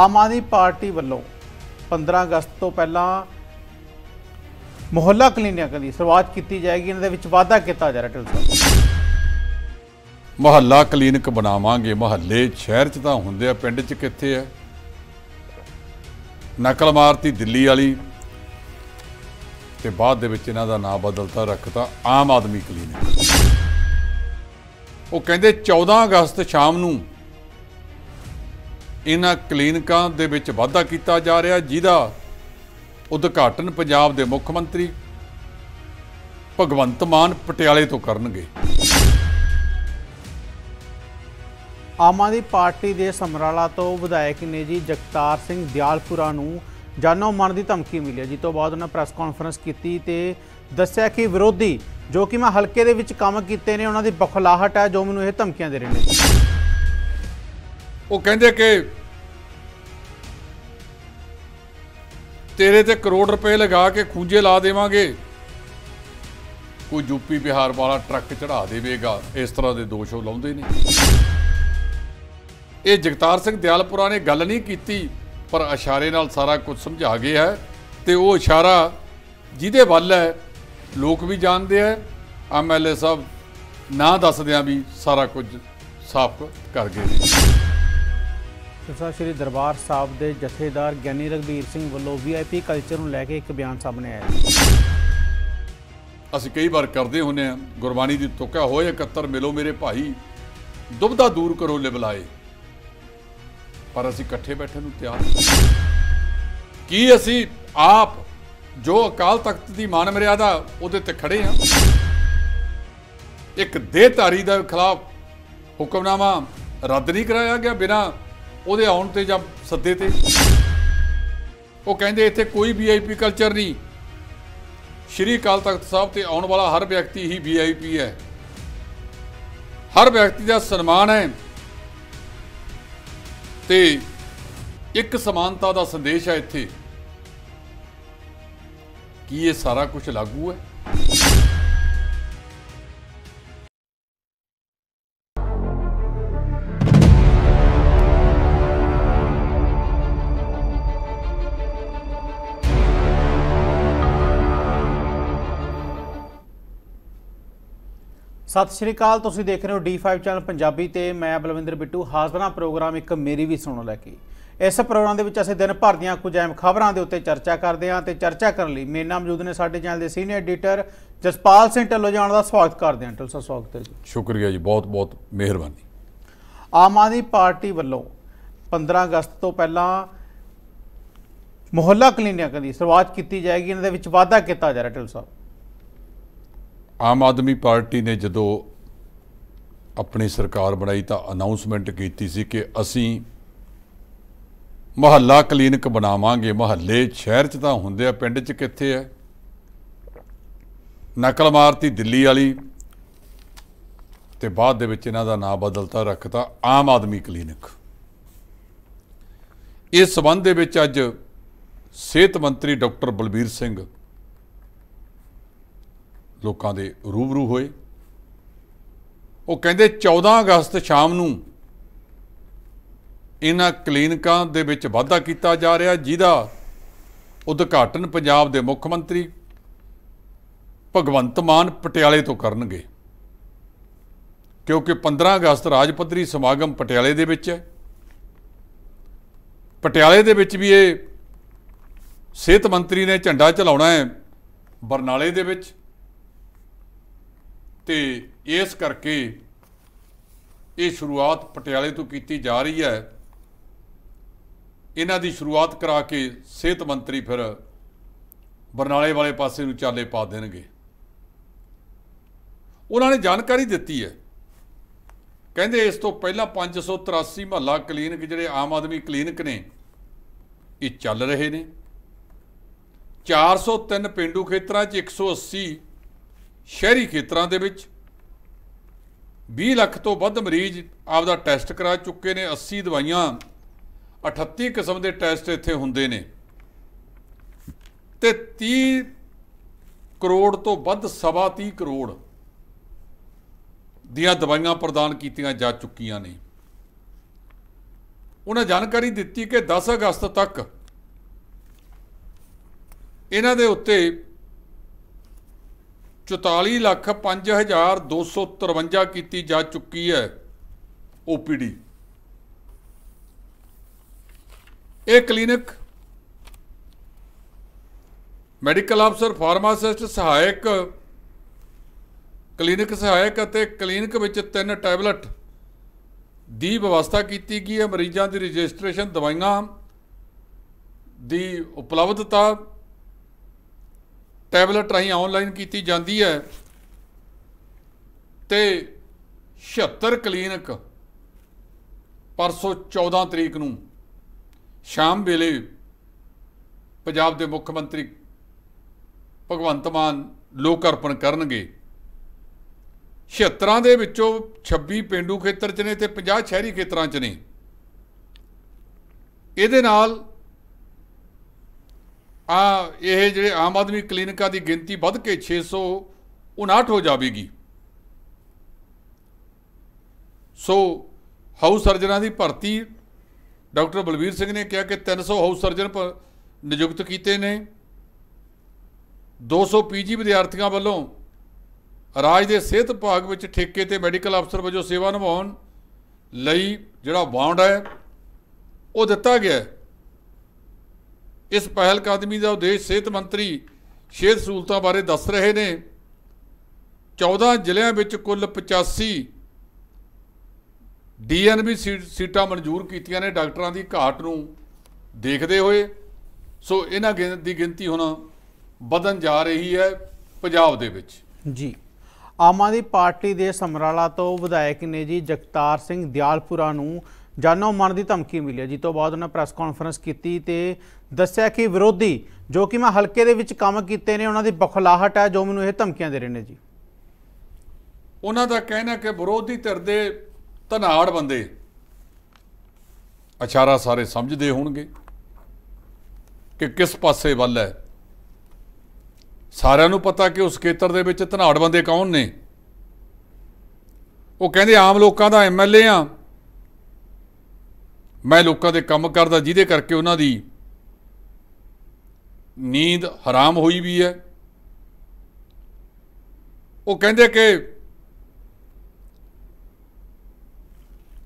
ਆਮ ਆਦਮੀ party ਵੱਲੋਂ 15 ਅਗਸਤ ਤੋਂ ਪਹਿਲਾਂ ਮੁਹੱਲਾ ਕਲੀਨਿਕ ਦੀ ਸ਼ੁਰੂਆਤ ਕੀਤੀ ਜਾਏਗੀ ਇਹਨਾਂ ਦੇ ਵਿੱਚ ਵਾਅਦਾ ਕੀਤਾ ਜਾ ਰਿਹਾ ਢਿੱਲ ਮੁਹੱਲਾ ਕਲੀਨਿਕ ਬਣਾਵਾਂਗੇ ਮੁਹੱਲੇ ਸ਼ਹਿਰ 'ਚ ਤਾਂ ਹੁੰਦੇ ਆ ਪਿੰਡ 'ਚ ਕਿੱਥੇ ਆ ਨਕਲ ਮਾਰਤੀ ਦਿੱਲੀ ਵਾਲੀ ਤੇ ਬਾਅਦ ਦੇ ਵਿੱਚ ਇਹਨਾਂ ਦਾ ਨਾਮ ਬਦਲਤਾ ਰੱਖਤਾ ਆਮ ਆਦਮੀ ਕਲੀਨਿਕ ਉਹ ਕਹਿੰਦੇ 14 ਅਗਸਤ ਸ਼ਾਮ ਨੂੰ ਇਹਨਾਂ ਕਲੀਨਿਕਾਂ ਦੇ ਵਿੱਚ ਵਾਧਾ ਕੀਤਾ ਜਾ ਰਿਹਾ ਜਿਹਦਾ ਉਦਘਾਟਨ ਪੰਜਾਬ ਦੇ ਮੁੱਖ ਮੰਤਰੀ ਭਗਵੰਤ ਮਾਨ ਪਟਿਆਲੇ ਤੋਂ ਕਰਨਗੇ ਆਮ ਆਦਮੀ ਪਾਰਟੀ ਦੇ ਸਮਰਾਲਾ ਤੋਂ ਵਿਧਾਇਕ ਨੇ ਜੀ ਜਗਤਾਰ ਸਿੰਘ ਦਿਆਲਪੁਰਾ ਨੂੰ ਜਾਨੋਂ ਮਰਨ ਦੀ ਧਮਕੀ ਮਿਲੀ ਜਿਸ ਤੋਂ ਬਾਅਦ ਉਹਨਾਂ ਪ੍ਰੈਸ ਕਾਨਫਰੰਸ ਕੀਤੀ ਤੇ ਦੱਸਿਆ ਕਿ ਵਿਰੋਧੀ ਜੋ ਕਿ ਮੈਂ ਹਲਕੇ ਦੇ ਵਿੱਚ ਕੰਮ ਕੀਤੇ ਨੇ ਉਹਨਾਂ ਦੀ ਬਖਲਾਹਟ ਹੈ ਜੋ ਮੈਨੂੰ ਇਹ ਧਮਕੀਆਂ ਦੇ ਰਹੇ ਨੇ ਉਹ ਕਹਿੰਦੇ ਕਿ ਤੇਰੇ ਤੇ ਕਰੋੜ ਰੁਪਏ ਲਗਾ ਕੇ ਖੂਜੇ ਲਾ ਦੇਵਾਂਗੇ ਕੋਈ ਯੂਪੀ ਬਿਹਾਰ ਵਾਲਾ ਟਰੱਕ ਚੜਾ ਦੇਵੇਗਾ ਇਸ ਤਰ੍ਹਾਂ ਦੇ ਦੋਸ਼ ਉਹ ਲਾਉਂਦੇ ਨੇ ਇਹ ਜਗਤਾਰ ਸਿੰਘ ਦਿਆਲਪੁਰਾ ਨੇ ਗੱਲ ਨਹੀਂ ਕੀਤੀ ਪਰ ਇਸ਼ਾਰੇ ਨਾਲ ਸਾਰਾ ਕੁਝ ਸਮਝਾ ਗਿਆ ਹੈ ਤੇ ਉਹ ਇਸ਼ਾਰਾ ਜਿਹਦੇ ਵੱਲ ਹੈ ਲੋਕ ਵੀ ਜਾਣਦੇ ਆ ਐਮਐਲਏ ਸਾਹਿਬ ਨਾ ਦੱਸਦਿਆਂ ਵੀ ਸਾਰਾ ਕੁਝ ਸਾਫ਼ ਕਰ ਗਏ ਨੇ ਸਿਰਸਾ ਸ੍ਰੀ ਦਰਬਾਰ ਸਾਹਿਬ ਦੇ ਜਥੇਦਾਰ ਗਿਆਨੀ ਰਗਵੀਰ ਸਿੰਘ ਵੱਲੋਂ ਵੀਆਈਪੀ ਕਲਚਰ ਨੂੰ ਲੈ ਕੇ ਇੱਕ ਬਿਆਨ ਸਾਹਮਣੇ ਆਇਆ ਅਸੀਂ ਕਈ ਵਾਰ ਕਰਦੇ ਹੁੰਨੇ ਆ ਗੁਰਬਾਣੀ ਦੀ ਤੁਕਾ ਹੋਏ ਇਕੱਤਰ ਮਿਲੋ ਮੇਰੇ ਭਾਈ ਦੁਬਦਾ ਦੂਰ ਕਰੋ ਲਿਬਲਾਏ ਪਰ ਅਸੀਂ ਇਕੱਠੇ ਬੈਠੇ ਨੂੰ ਤਿਆਰ ਕੀ ਅਸੀਂ ਆਪ ਜੋ ਅਕਾਲ ਤਖਤ ਦੀ ਮਾਨ ਮਰਿਆਦਾ ਉਹਦੇ ਤੇ ਖੜੇ ਆ ਇੱਕ ਦੇਹਧਾਰੀ ਦੇ ਖਿਲਾਫ ਹੁਕਮਨਾਮਾ ਰੱਦ ਨਹੀਂ ਕਰਾਇਆ ਗਿਆ ਬਿਨਾ ਉਹਦੇ ਆਉਣ ਤੇ ਜਾਂ ਸੱਦੇ ਤੇ ਉਹ ਕਹਿੰਦੇ ਇੱਥੇ ਕੋਈ ਵੀਆਈਪੀ ਕਲਚਰ ਨਹੀਂ ਸ਼੍ਰੀ ਅਕਾਲ ਤਖਤ ਸਾਹਿਬ ਤੇ ਆਉਣ ਵਾਲਾ ਹਰ ਵਿਅਕਤੀ ਹੀ ਵੀਆਈਪੀ ਹੈ ਹਰ ਵਿਅਕਤੀ ਦਾ ਸਨਮਾਨ ਹੈ ਤੇ ਇੱਕ ਸਮਾਨਤਾ ਦਾ ਸੰਦੇਸ਼ ਹੈ ਇੱਥੇ ਕੀ ਇਹ ਸਾਰਾ ਕੁਝ ਲਾਗੂ ਹੈ ਸਤਿ ਸ਼੍ਰੀ ਅਕਾਲ ਤੁਸੀਂ ਦੇਖ ਰਹੇ ਹੋ D5 ਚੈਨਲ ਪੰਜਾਬੀ ਤੇ ਮੈਂ ਬਲਵਿੰਦਰ ਬਿੱਟੂ ਹਾਜ਼ਰਾਂ ਪ੍ਰੋਗਰਾਮ ਇੱਕ ਮੇਰੀ ਵੀ ਸੁਣੋ ਲੈ ਕੇ ਇਸ ਪ੍ਰੋਗਰਾਮ ਦੇ ਵਿੱਚ ਅਸੀਂ ਦਿਨ ਭਰ ਦੀਆਂ ਕੁਝ ਐਮ ਖਬਰਾਂ ਦੇ ਉੱਤੇ ਚਰਚਾ ਕਰਦੇ ਹਾਂ ਤੇ ਚਰਚਾ ਕਰਨ ਲਈ ਮੇਰੇ ਨਾਲ ਮੌਜੂਦ ਨੇ ਸਾਡੇ ਚੈਨਲ ਦੇ ਸੀਨੀਅਰ ਐਡੀਟਰ ਜਸਪਾਲ ਸਿੰਘ ਢੱਲੋ ਜਾਣ ਦਾ ਸਵਾਗਤ ਕਰਦੇ ਹਾਂ ਢੱਲੋ ਸਾਹਿਬ ਸਵਾਗਤ ਹੈ ਜੀ ਸ਼ੁਕਰੀਆ ਜੀ ਬਹੁਤ ਬਹੁਤ ਮਿਹਰਬਾਨੀ ਆਮ ਆਦਮੀ ਪਾਰਟੀ ਵੱਲੋਂ 15 ਅਗਸਤ ਤੋਂ ਪਹਿਲਾਂ ਮੁਹੱਲਾ ਕਲੀਨਿਕਾਂ ਦੀ ਸ਼ੁਰੂਆਤ ਕੀਤੀ ਜਾਏਗੀ ਇਹਨਾਂ ਦੇ ਵਿੱਚ ਵਾਅਦਾ ਕੀਤਾ ਜਾ ਰਿਹਾ ਢੱਲੋ ਸਾਹਿਬ ਆਮ ਆਦਮੀ ਪਾਰਟੀ ਨੇ ਜਦੋਂ ਆਪਣੀ ਸਰਕਾਰ ਬਣਾਈ ਤਾਂ ਅਨਾਉਂਸਮੈਂਟ ਕੀਤੀ ਸੀ ਕਿ ਅਸੀਂ ਮਹੱਲਾ ਕਲੀਨਿਕ ਬਣਾਵਾਂਗੇ ਮਹੱਲੇ ਸ਼ਹਿਰ 'ਚ ਤਾਂ ਹੁੰਦੇ ਆ ਪਿੰਡ 'ਚ ਕਿੱਥੇ ਆ ਨਕਲ ਮਾਰਤੀ ਦਿੱਲੀ ਵਾਲੀ ਤੇ ਬਾਅਦ ਦੇ ਵਿੱਚ ਇਹਨਾਂ ਦਾ ਨਾਮ ਬਦਲਤਾ ਰੱਖਤਾ ਆਮ ਆਦਮੀ ਕਲੀਨਿਕ ਇਸ ਸਬੰਧ ਦੇ ਵਿੱਚ ਅੱਜ ਸਿਹਤ ਮੰਤਰੀ ਡਾਕਟਰ ਬਲਬੀਰ ਸਿੰਘ ਲੋਕਾਂ ਦੇ ਰੂਬਰੂ ਹੋਏ ਉਹ ਕਹਿੰਦੇ 14 ਅਗਸਤ ਸ਼ਾਮ ਨੂੰ ਇਹਨਾਂ ਕਲੀਨਿਕਾਂ ਦੇ ਵਿੱਚ ਵਾਧਾ ਕੀਤਾ ਜਾ ਰਿਹਾ ਜਿਹਦਾ ਉਦਘਾਟਨ ਪੰਜਾਬ ਦੇ ਮੁੱਖ ਮੰਤਰੀ ਭਗਵੰਤ ਮਾਨ ਪਟਿਆਲੇ ਤੋਂ ਕਰਨਗੇ ਕਿਉਂਕਿ 15 ਅਗਸਤ ਰਾਜ ਪੱਧਰੀ ਸਮਾਗਮ ਪਟਿਆਲੇ ਦੇ ਵਿੱਚ ਹੈ ਪਟਿਆਲੇ ਦੇ ਵਿੱਚ ਵੀ ਇਹ ਸਿਹਤ ਮੰਤਰੀ ਨੇ ਝੰਡਾ ਚਲਾਉਣਾ ਹੈ ਬਰਨਾਲੇ ਦੇ ਵਿੱਚ ਤੇ ਇਸ ਕਰਕੇ ਇਹ ਸ਼ੁਰੂਆਤ ਪਟਿਆਲੇ ਤੋਂ ਕੀਤੀ ਜਾ ਰਹੀ ਹੈ ਇਹਨਾਂ ਦੀ ਸ਼ੁਰੂਆਤ ਕਰਾ ਕੇ ਸਿਹਤ ਮੰਤਰੀ ਫਿਰ ਬਰਨਾਲੇ ਵਾਲੇ ਪਾਸੇ ਨੂੰ ਚਾਲੇ ਪਾ ਦੇਣਗੇ ਉਹਨਾਂ ਨੇ ਜਾਣਕਾਰੀ ਦਿੱਤੀ ਹੈ ਕਹਿੰਦੇ ਇਸ ਤੋਂ ਪਹਿਲਾਂ 583 ਮਹੱਲਾ ਕਲੀਨਿਕ ਜਿਹੜੇ ਆਮ ਆਦਮੀ ਕਲੀਨਿਕ ਨੇ ਇਹ ਚੱਲ ਰਹੇ ਨੇ 403 ਪਿੰਡੂ ਖੇਤਰਾਂ 'ਚ 180 ਸ਼ਹਿਰੀ ਖੇਤਰਾਂ ਦੇ ਵਿੱਚ 20 ਲੱਖ ਤੋਂ ਵੱਧ ਮਰੀਜ਼ ਆਪਦਾ ਟੈਸਟ ਕਰਾ ਚੁੱਕੇ ਨੇ 80 ਦਵਾਈਆਂ 38 ਕਿਸਮ ਦੇ ਟੈਸਟ ਇੱਥੇ ਹੁੰਦੇ ਨੇ ਤੇ 30 ਕਰੋੜ ਤੋਂ ਵੱਧ ਸਵਾ 30 ਕਰੋੜ ਦੀਆਂ ਦਵਾਈਆਂ ਪ੍ਰਦਾਨ ਕੀਤੀਆਂ ਜਾ ਚੁੱਕੀਆਂ ਨੇ ਉਹਨਾਂ ਜਾਣਕਾਰੀ ਦਿੱਤੀ ਕਿ 10 ਅਗਸਤ ਤੱਕ ਇਹਨਾਂ ਦੇ ਉੱਤੇ 44 ਲੱਖ 5253 ਕੀਤੀ ਜਾ ਚੁੱਕੀ ਹੈ OPD ਇਹ ਕਲੀਨਿਕ ਮੈਡੀਕਲ ਅਫਸਰ ਫਾਰਮਾਸਿਸਟ ਸਹਾਇਕ ਕਲੀਨਿਕ ਸਹਾਇਕ ਅਤੇ ਕਲੀਨਿਕ ਵਿੱਚ ਤਿੰਨ ਟੈਬਲੇਟ ਦੀ ਵਿਵਸਥਾ ਕੀਤੀ ਗਈ ਹੈ ਮਰੀਜ਼ਾਂ ਦੀ ਰਜਿਸਟ੍ਰੇਸ਼ਨ ਦਵਾਈਆਂ ਦੀ ਉਪਲਬਧਤਾ ਟੈਬਲੇਟ ਰਾਹੀਂ ਆਨਲਾਈਨ ਕੀਤੀ ਜਾਂਦੀ ਹੈ ਤੇ 76 ਕਲੀਨਿਕ ਪਰਸੋਂ 14 ਤਰੀਕ ਨੂੰ ਸ਼ਾਮ ਵੇਲੇ ਪੰਜਾਬ ਦੇ ਮੁੱਖ ਮੰਤਰੀ ਭਗਵੰਤ ਮਾਨ ਲੋਕ ਅਰਪਣ ਕਰਨਗੇ 76 ਦੇ ਵਿੱਚੋਂ 26 ਪਿੰਡੂ ਖੇਤਰ 'ਚ ਨੇ ਤੇ 50 ਸ਼ਹਿਰੀ ਖੇਤਰਾਂ 'ਚ ਨੇ ਇਹਦੇ ਨਾਲ ਆ ਇਹ ਜਿਹੜੇ ਆਮ ਆਦਮੀ ਕਲੀਨਿਕਾਂ ਦੀ ਗਿਣਤੀ ਵੱਧ ਕੇ 659 ਹੋ ਜਾਵੇਗੀ ਸੋ ਹਾਊਸ ਸਰਜਨਾਂ ਦੀ ਭਰਤੀ ਡਾਕਟਰ ਬਲਵੀਰ ਸਿੰਘ ਨੇ ਕਿਹਾ ਕਿ 300 ਹਾਊਸ ਸਰਜਨ ਨਿਯੁਕਤ ਕੀਤੇ ਨੇ 200 ਪੀਜੀ ਵਿਦਿਆਰਥੀਆਂ ਵੱਲੋਂ ਰਾਜ ਦੇ ਸਿਹਤ ਵਿਭਾਗ ਵਿੱਚ ਠੇਕੇ ਤੇ ਮੈਡੀਕਲ ਅਫਸਰ ਵਜੋਂ ਸੇਵਾ ਨਿਭਾਉਣ ਲਈ ਜਿਹੜਾ ਬਾਉਂਡ ਹੈ ਉਹ ਦਿੱਤਾ ਗਿਆ ਹੈ ਇਸ ਪਹਿਲ ਕਦਮੀ ਦਾ ਉਦੇਸ਼ ਸਿਹਤ ਮੰਤਰੀ ਸਿਹਤ ਸਹੂਲਤਾਂ ਬਾਰੇ ਦੱਸ ਰਹੇ ਨੇ 14 ਜ਼ਿਲ੍ਹਿਆਂ ਵਿੱਚ ਕੁੱਲ 85 ਡੀਐਨਬੀ ਸੀਟਾਂ ਮਨਜ਼ੂਰ ਕੀਤੀਆਂ ਨੇ ਡਾਕਟਰਾਂ ਦੀ ਘਾਟ ਨੂੰ ਦੇਖਦੇ ਹੋਏ ਸੋ ਇਹਨਾਂ ਦੀ ਗਿਣਤੀ ਹੁਣ ਵਧਣ ਜਾ ਰਹੀ ਹੈ ਪੰਜਾਬ ਦੇ ਵਿੱਚ ਜੀ ਆਮ ਆਦਮੀ ਪਾਰਟੀ ਦੇ ਸਮਰਾਲਾ ਤੋਂ ਵਿਧਾਇਕ ਨੇ ਜੀ ਜਗਤਾਰ ਸਿੰਘ ਦਿਆਲਪੁਰਾ ਨੂੰ ਜਾਨੋਂ ਮਨ ਦੀ ਧਮਕੀ ਮਿਲੀ ਜੀ ਤੋਂ ਬਾਅਦ ਉਹਨਾਂ ਪ੍ਰੈਸ ਕਾਨਫਰੰਸ ਕੀਤੀ ਤੇ ਦੱਸਿਆ ਕਿ ਵਿਰੋਧੀ ਜੋ ਕਿ ਮੈਂ ਹਲਕੇ ਦੇ ਵਿੱਚ ਕੰਮ ਕੀਤੇ ਨੇ ਉਹਨਾਂ ਦੀ ਬਖਲਾਹਟ ਹੈ ਜੋ ਮੈਨੂੰ ਇਹ ਧਮਕੀਆਂ ਦੇ ਰਹੇ ਨੇ ਜੀ ਉਹਨਾਂ ਦਾ ਕਹਿਣਾ ਕਿ ਵਿਰੋਧੀ ਧਿਰ ਦੇ ਧਨਾੜ ਬੰਦੇ ਅਚਾਰਾ ਸਾਰੇ ਸਮਝਦੇ ਹੋਣਗੇ ਕਿ ਕਿਸ ਪਾਸੇ ਵੱਲ ਹੈ ਸਾਰਿਆਂ ਨੂੰ ਪਤਾ ਕਿ ਉਸ ਖੇਤਰ ਦੇ ਵਿੱਚ ਧਨਾੜ ਬੰਦੇ ਕੌਣ ਨੇ ਉਹ ਕਹਿੰਦੇ ਆਮ ਲੋਕਾਂ ਦਾ ਐਮਐਲਏ ਆ ਮੈਂ ਲੋਕਾਂ ਦੇ ਕੰਮ ਕਰਦਾ ਜਿਹਦੇ ਕਰਕੇ ਉਹਨਾਂ ਦੀ ਨੀਂਦ ਹਰਾਮ ਹੋਈ ਵੀ ਹੈ ਉਹ ਕਹਿੰਦੇ ਕਿ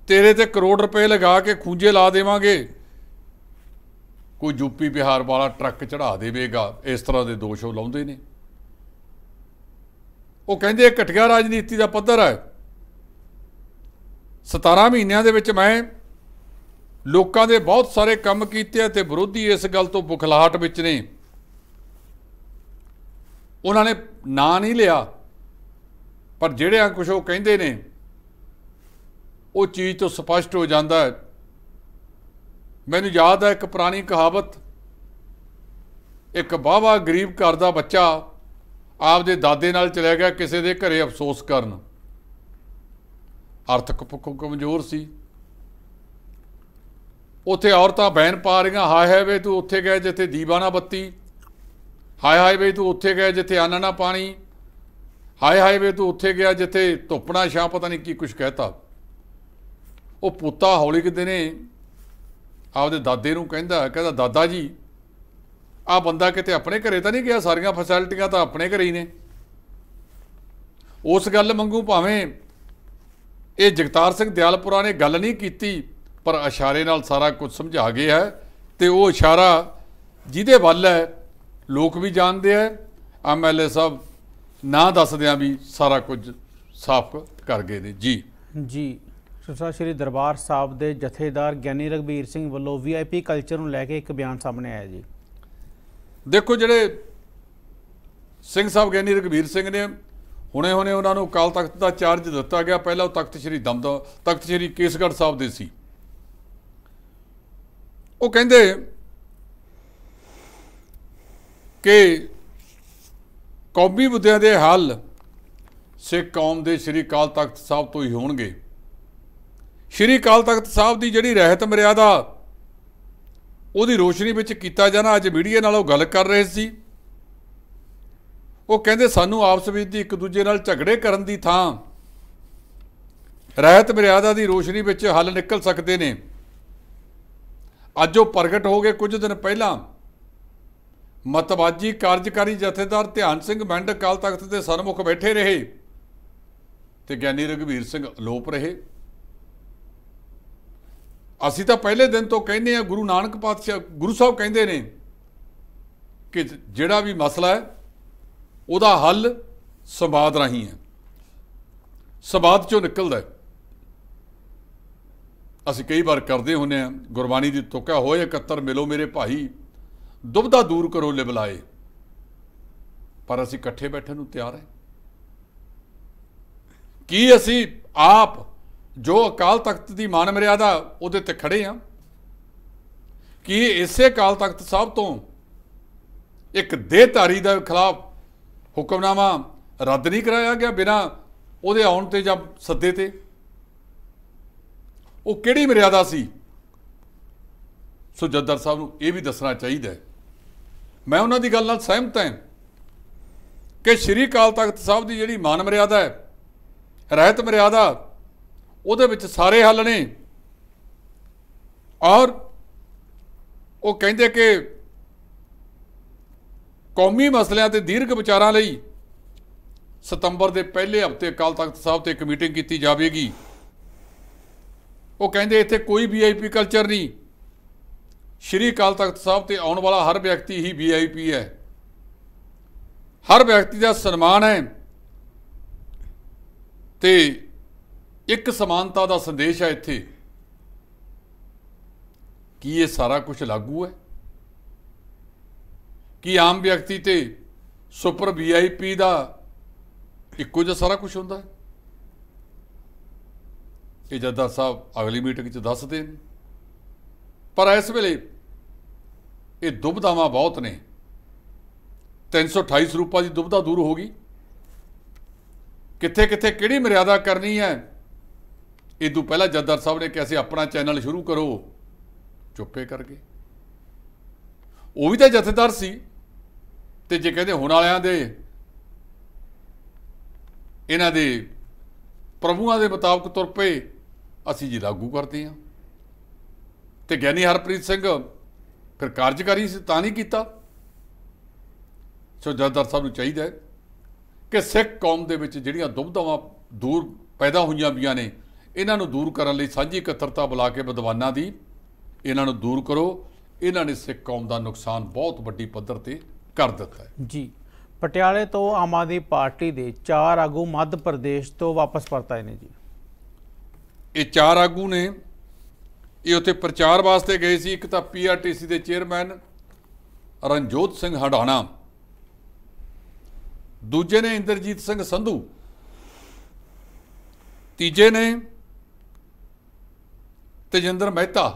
ਤੇਰੇ ਤੇ ਕਰੋੜ ਰੁਪਏ ਲਗਾ ਕੇ ਖੂੰਜੇ ਲਾ ਦੇਵਾਂਗੇ ਕੋਈ ਯੂਪੀ ਬਿਹਾਰ ਵਾਲਾ ਟਰੱਕ ਚੜਾ ਦੇਵੇਗਾ ਇਸ ਤਰ੍ਹਾਂ ਦੇ ਦੋਸ਼ ਉਹ ਲਾਉਂਦੇ ਨੇ ਉਹ ਕਹਿੰਦੇ ਘਟਿਆ ਰਾਜਨੀਤੀ ਦਾ ਪੱਧਰ ਹੈ 17 ਮਹੀਨਿਆਂ ਦੇ ਵਿੱਚ ਮੈਂ ਲੋਕਾਂ ਦੇ ਬਹੁਤ ਸਾਰੇ ਕੰਮ ਕੀਤੇ ਤੇ ਵਿਰੋਧੀ ਇਸ ਗੱਲ ਤੋਂ ਬੁਖਲਾਹਟ ਵਿੱਚ ਨੇ ਉਹਨਾਂ ਨੇ ਨਾਂ ਨਹੀਂ ਲਿਆ ਪਰ ਜਿਹੜਿਆਂ ਕੁਝ ਉਹ ਕਹਿੰਦੇ ਨੇ ਉਹ ਚੀਜ਼ ਤੋਂ ਸਪਸ਼ਟ ਹੋ ਜਾਂਦਾ ਹੈ ਮੈਨੂੰ ਯਾਦ ਹੈ ਇੱਕ ਪੁਰਾਣੀ ਕਹਾਵਤ ਇੱਕ ਬਾਵਾ ਗਰੀਬ ਘਰ ਦਾ ਬੱਚਾ ਆਪਦੇ ਦਾਦੇ ਨਾਲ ਚਲਾ ਗਿਆ ਕਿਸੇ ਦੇ ਘਰੇ ਅਫਸੋਸ ਕਰਨ ਆਰਥਿਕ ਪੱਖੋਂ ਕਮਜ਼ੋਰ ਸੀ ਉੱਥੇ ਔਰਤਾਂ ਬੈਨ ਪਾ ਰਹੀਆਂ ਹਾਏ ਹਾਏ ਵੇ ਤੂੰ ਉੱਥੇ ਗਏ ਜਿੱਥੇ ਦੀਵਾਨਾ ਬੱਤੀ ਹਾਏ ਹਾਏ ਬਈ ਤੂੰ ਉੱਥੇ ਗਿਆ ਜਿੱਥੇ ਆਨਾ ਨਾ ਪਾਣੀ ਹਾਏ ਹਾਏ ਬਈ ਤੂੰ ਉੱਥੇ ਗਿਆ ਜਿੱਥੇ ਧੁੱਪਣਾ ਸ਼ਾ ਪਤਾ ਨਹੀਂ ਕੀ ਕੁਝ ਕਹਿਤਾ ਉਹ ਪੁੱਤਾ ਹੌਲੀ ਕਿਤੇ ਨੇ ਆਪਦੇ ਦਾਦੇ ਨੂੰ ਕਹਿੰਦਾ ਕਹਿੰਦਾ ਦਾਦਾ ਜੀ ਆ ਬੰਦਾ ਕਿਤੇ ਆਪਣੇ ਘਰੇ ਤਾਂ ਨਹੀਂ ਗਿਆ ਸਾਰੀਆਂ ਫੈਸਿਲਿਟੀਆਂ ਤਾਂ ਆਪਣੇ ਘਰੇ ਹੀ ਨੇ ਉਸ ਗੱਲ ਮੰਗੂ ਭਾਵੇਂ ਇਹ ਜਗਤਾਰ ਸਿੰਘ ਦਿਆਲਪੁਰਾ ਨੇ ਗੱਲ ਨਹੀਂ ਕੀਤੀ ਪਰ ਇਸ਼ਾਰੇ ਨਾਲ ਸਾਰਾ ਕੁਝ ਸਮਝਾ ਗਿਆ ਤੇ ਉਹ ਇਸ਼ਾਰਾ ਜਿਹਦੇ ਵੱਲ ਹੈ ਲੋਕ ਵੀ ਜਾਣਦੇ ਐ ਐਮਐਲਏ ਸਾਹਿਬ ਨਾ ਦੱਸਦਿਆਂ ਵੀ ਸਾਰਾ ਕੁਝ ਸਾਫ਼ ਕਰ ਗਏ ਨੇ ਜੀ ਜੀ ਸਤਿ ਸ਼੍ਰੀ ਦਰਬਾਰ ਸਾਹਿਬ ਦੇ ਜਥੇਦਾਰ ਗਿਆਨੀ ਰਗਵੀਰ ਸਿੰਘ ਵੱਲੋਂ ਵੀਆਈਪੀ ਕਲਚਰ ਨੂੰ ਲੈ ਕੇ ਇੱਕ ਬਿਆਨ ਸਾਹਮਣੇ ਆਇਆ ਜੀ ਦੇਖੋ ਜਿਹੜੇ ਸਿੰਘ ਸਾਹਿਬ ਗਿਆਨੀ ਰਗਵੀਰ ਸਿੰਘ ਨੇ ਹੁਣੇ ਹੁਣੇ ਉਹਨਾਂ ਨੂੰ ਕਾਲ ਤਖਤ ਦਾ ਚਾਰਜ ਦਿੱਤਾ ਗਿਆ ਪਹਿਲਾਂ ਉਹ ਤਖਤ ਸ਼੍ਰੀ ਦਮਦਮ ਤਖਤ ਸ਼੍ਰੀ ਕੇਸਗੜ੍ਹ ਸਾਹਿਬ ਦੇ ਸੀ ਉਹ ਕਹਿੰਦੇ ਕਿ ਕੌਮੀ ਮੁੱਦਿਆਂ ਦੇ ਹੱਲ ਸਿੱਖ ਕੌਮ ਦੇ ਸ੍ਰੀ ਕਾਲ ਤਖਤ ਸਾਹਿਬ ਤੋਂ ਹੀ ਹੋਣਗੇ ਸ੍ਰੀ ਕਾਲ ਤਖਤ ਸਾਹਿਬ ਦੀ ਜਿਹੜੀ ਰਹਿਤ ਮਰਿਆਦਾ ਉਹਦੀ ਰੋਸ਼ਨੀ ਵਿੱਚ ਕੀਤਾ ਜਾਣਾ ਅੱਜ ਮੀਡੀਆ ਨਾਲ ਉਹ ਗੱਲ ਕਰ ਰਹੇ ਸੀ ਉਹ ਕਹਿੰਦੇ ਸਾਨੂੰ ਆਪਸ ਵਿੱਚ ਦੀ ਇੱਕ ਦੂਜੇ ਨਾਲ ਝਗੜੇ ਕਰਨ ਦੀ ਥਾਂ ਰਹਿਤ ਮਰਿਆਦਾ ਦੀ ਰੋਸ਼ਨੀ ਵਿੱਚ ਹੱਲ ਨਿਕਲ ਸਕਦੇ ਨੇ ਅੱਜ ਉਹ ਪ੍ਰਗਟ ਹੋ ਗਏ ਕੁਝ ਦਿਨ ਪਹਿਲਾਂ ਮਤਵਾਜੀ ਕਾਰਜਕਾਰੀ ਜਥੇਦਾਰ ਧਿਆਨ ਸਿੰਘ ਮੰਡ ਅਕਾਲ ਤਖਤ ਦੇ ਸਰਮੁਖ ਬੈਠੇ ਰਹੇ ਤੇ ਗਿਆਨੀ ਰਗਵੀਰ ਸਿੰਘ ਅਲੋਪ ਰਹੇ ਅਸੀਂ ਤਾਂ ਪਹਿਲੇ ਦਿਨ ਤੋਂ ਕਹਿੰਦੇ ਆ ਗੁਰੂ ਨਾਨਕ ਪਾਤਸ਼ਾਹ ਗੁਰੂ ਸਾਹਿਬ ਕਹਿੰਦੇ ਨੇ ਕਿ ਜਿਹੜਾ ਵੀ ਮਸਲਾ ਹੈ ਉਹਦਾ ਹੱਲ ਸੰਵਾਦ ਰਾਹੀਂ ਹੈ ਸੰਵਾਦ ਚੋਂ ਨਿਕਲਦਾ ਅਸੀਂ ਕਈ ਵਾਰ ਕਰਦੇ ਹੁੰਨੇ ਆ ਗੁਰਬਾਣੀ ਦੀ ਤੁਕਾ ਹੋਏ 71 ਮਿਲੋ ਮੇਰੇ ਭਾਈ ਦੁਬਦਾ ਦੂਰ ਕਰੋ ਲਿਬਲਾਏ ਪਰ ਅਸੀਂ ਇਕੱਠੇ ਬੈਠਣ ਨੂੰ ਤਿਆਰ ਹੈ ਕੀ ਅਸੀਂ ਆਪ ਜੋ ਅਕਾਲ ਤਖਤ ਦੀ ਮਾਨ ਮਰਿਆਦਾ ਉਹਦੇ ਤੇ ਖੜੇ ਆ ਕੀ ਇਸੇ ਅਕਾਲ ਤਖਤ ਸਾਹਿਬ ਤੋਂ ਇੱਕ ਦੇਹਧਾਰੀ ਦੇ ਖਿਲਾਫ ਹੁਕਮਨਾਮਾ ਰੱਦ ਨਹੀਂ ਕਰਾਇਆ ਗਿਆ ਬਿਨਾ ਉਹਦੇ ਆਉਣ ਤੇ ਜਾਂ ਸੱਦੇ ਤੇ ਉਹ ਕਿਹੜੀ ਮਰਿਆਦਾ ਸੀ ਸੋ ਜੱਦਰ ਸਾਹਿਬ ਨੂੰ ਇਹ ਵੀ ਦੱਸਣਾ ਚਾਹੀਦਾ ਹੈ ਮੈਂ ਉਹਨਾਂ ਦੀ ਗੱਲ ਨਾਲ ਸਹਿਮਤ ਹਾਂ ਕਿ ਸ਼੍ਰੀ ਕਾਲ ਤਖਤ ਸਾਹਿਬ ਦੀ ਜਿਹੜੀ ਮਾਨ ਮਰਿਆਦਾ ਹੈ ਰਹਿਤ ਮਰਿਆਦਾ ਉਹਦੇ ਵਿੱਚ ਸਾਰੇ ਹੱਲ ਨੇ ਔਰ ਉਹ ਕਹਿੰਦੇ ਕਿ ਕੌਮੀ ਮਸਲਿਆਂ ਤੇ ਦੀਰਘ ਵਿਚਾਰਾਂ ਲਈ ਸਤੰਬਰ ਦੇ ਪਹਿਲੇ ਹਫਤੇ ਕਾਲ ਤਖਤ ਸਾਹਿਬ ਤੇ ਇੱਕ ਮੀਟਿੰਗ ਕੀਤੀ ਜਾਵੇਗੀ ਉਹ ਕਹਿੰਦੇ ਇੱਥੇ ਕੋਈ ਵੀਆਈਪੀ ਕਲਚਰ ਨਹੀਂ ਸ਼੍ਰੀ ਅਕਾਲ ਤਖਤ ਸਾਹਿਬ ਤੇ ਆਉਣ ਵਾਲਾ ਹਰ ਵਿਅਕਤੀ ਹੀ ਵੀਆਈਪੀ ਹੈ ਹਰ ਵਿਅਕਤੀ ਦਾ ਸਨਮਾਨ ਹੈ ਤੇ ਇੱਕ ਸਮਾਨਤਾ ਦਾ ਸੰਦੇਸ਼ ਹੈ ਇੱਥੇ ਕੀ ਇਹ ਸਾਰਾ ਕੁਝ ਲਾਗੂ ਹੈ ਕੀ ਆਮ ਵਿਅਕਤੀ ਤੇ ਸੁਪਰ ਵੀਆਈਪੀ ਦਾ ਇੱਕੋ ਜਿਹਾ ਸਾਰਾ ਕੁਝ ਹੁੰਦਾ ਹੈ ਇਹ ਜੱਦਾ ਸਾਹਿਬ ਅਗਲੀ ਮੀਟਿੰਗ 'ਚ ਦੱਸਦੇ ਨੇ ਪਰ ਇਸ ਵੇਲੇ ਇਹ ਦੁਬਦਾਵਾਂ ਬਹੁਤ ਨੇ 328 ਰੂਪਾ ਦੀ ਦੁਬਦਾ ਦੂਰ ਹੋ ਗਈ ਕਿੱਥੇ ਕਿੱਥੇ ਕਿਹੜੀ ਮਰਿਆਦਾ ਕਰਨੀ ਹੈ ਇਹ ਤੋਂ ਪਹਿਲਾਂ ਜੱਦਰ ਸਾਹਿਬ ਨੇ ਕਿਹਾ ਸੀ ਆਪਣਾ ਚੈਨਲ ਸ਼ੁਰੂ ਕਰੋ ਚੁੱਪੇ ਕਰਕੇ ਉਹ ਵੀ ਤਾਂ ਜਥੇਦਾਰ ਸੀ ਤੇ ਜੇ ਕਹਿੰਦੇ ਹੁਣ ਵਾਲਿਆਂ ਦੇ ਇਹਨਾਂ ਦੇ ਪ੍ਰਭੂਆਂ ਦੇ ਮੁਤਾਬਕ ਤੁਰ ਪਏ ਅਸੀਂ ਜੀ ਲਾਗੂ ਕਰਦੇ ਹਾਂ ਤੇ ਗਿਆਨੀ ਹਰਪ੍ਰੀਤ ਸਿੰਘ ਫਿਰ ਕਾਰਜਕਾਰੀ ਤਾਂ ਨਹੀਂ ਕੀਤਾ ਸੋ ਜਦਰ ਸਾਹਿਬ ਨੂੰ ਚਾਹੀਦਾ ਹੈ ਕਿ ਸਿੱਖ ਕੌਮ ਦੇ ਵਿੱਚ ਜਿਹੜੀਆਂ ਦੁਬਧਾਵਾਂ ਦੂਰ ਪੈਦਾ ਹੋਈਆਂ ਵੀਆਂ ਨੇ ਇਹਨਾਂ ਨੂੰ ਦੂਰ ਕਰਨ ਲਈ ਸਾਂਝੀ ਇਕੱਤਰਤਾ ਬੁਲਾ ਕੇ ਵਿਦਵਾਨਾਂ ਦੀ ਇਹਨਾਂ ਨੂੰ ਦੂਰ ਕਰੋ ਇਹਨਾਂ ਨੇ ਸਿੱਖ ਕੌਮ ਦਾ ਨੁਕਸਾਨ ਬਹੁਤ ਵੱਡੀ ਪੱਧਰ ਤੇ ਕਰ ਦਿੱਤਾ ਹੈ ਜੀ ਪਟਿਆਲੇ ਤੋਂ ਆਮ ਆਦਮੀ ਪਾਰਟੀ ਦੇ ਚਾਰ ਆਗੂ ਮੱਧ ਪ੍ਰਦੇਸ਼ ਤੋਂ ਵਾਪਸ ਪਰਤ ਆਏ ਨੇ ਜੀ ਇਹ ਚਾਰ ਆਗੂ ਨੇ ਇਹ ਉੱਥੇ ਪ੍ਰਚਾਰ ਵਾਸਤੇ ਗਏ ਸੀ ਇੱਕ ਤਾਂ ਪੀਆਰਟੀਸੀ ਦੇ ਚੇਅਰਮੈਨ ਰਣਜੋਤ ਸਿੰਘ ਹਡਾਣਾ ਦੂਜੇ ਨੇ ਇੰਦਰਜੀਤ ਸਿੰਘ ਸੰਧੂ ਤੀਜੇ ਨੇ ਤੇਜਿੰਦਰ ਮਹਿਤਾ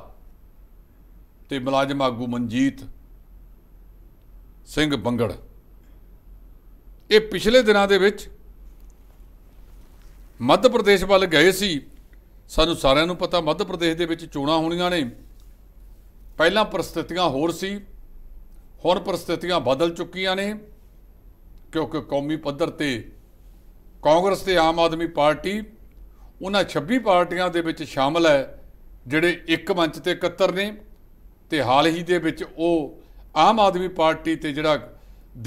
ਤੇ ਮੁਲਾਜ਼ਮ ਆਗੂ ਮਨਜੀਤ ਸਿੰਘ ਬੰਗੜ ਇਹ ਪਿਛਲੇ ਦਿਨਾਂ ਦੇ ਵਿੱਚ ਮੱਧ ਪ੍ਰਦੇਸ਼ ਵੱਲ ਗਏ ਸੀ ਸਾਨੂੰ ਸਾਰਿਆਂ ਨੂੰ ਪਤਾ ਮੱਧ ਪ੍ਰਦੇਸ਼ ਦੇ ਵਿੱਚ ਚੋਣਾਂ ਹੋਣੀਆਂ ਨੇ ਪਹਿਲਾਂ ਪ੍ਰਸਥਿਤੀਆਂ ਹੋਰ ਸੀ ਹੁਣ ਪ੍ਰਸਥਿਤੀਆਂ ਬਦਲ ਚੁੱਕੀਆਂ ਨੇ ਕਿਉਂਕਿ ਕੌਮੀ ਪੱਧਰ ਤੇ ਕਾਂਗਰਸ ਤੇ ਆਮ ਆਦਮੀ ਪਾਰਟੀ ਉਹਨਾਂ 26 ਪਾਰਟੀਆਂ ਦੇ ਵਿੱਚ ਸ਼ਾਮਲ ਹੈ ਜਿਹੜੇ ਇੱਕ ਮੰਚ ਤੇ ਇਕੱਤਰ ਨੇ ਤੇ ਹਾਲ ਹੀ ਦੇ ਵਿੱਚ ਉਹ ਆਮ ਆਦਮੀ ਪਾਰਟੀ ਤੇ ਜਿਹੜਾ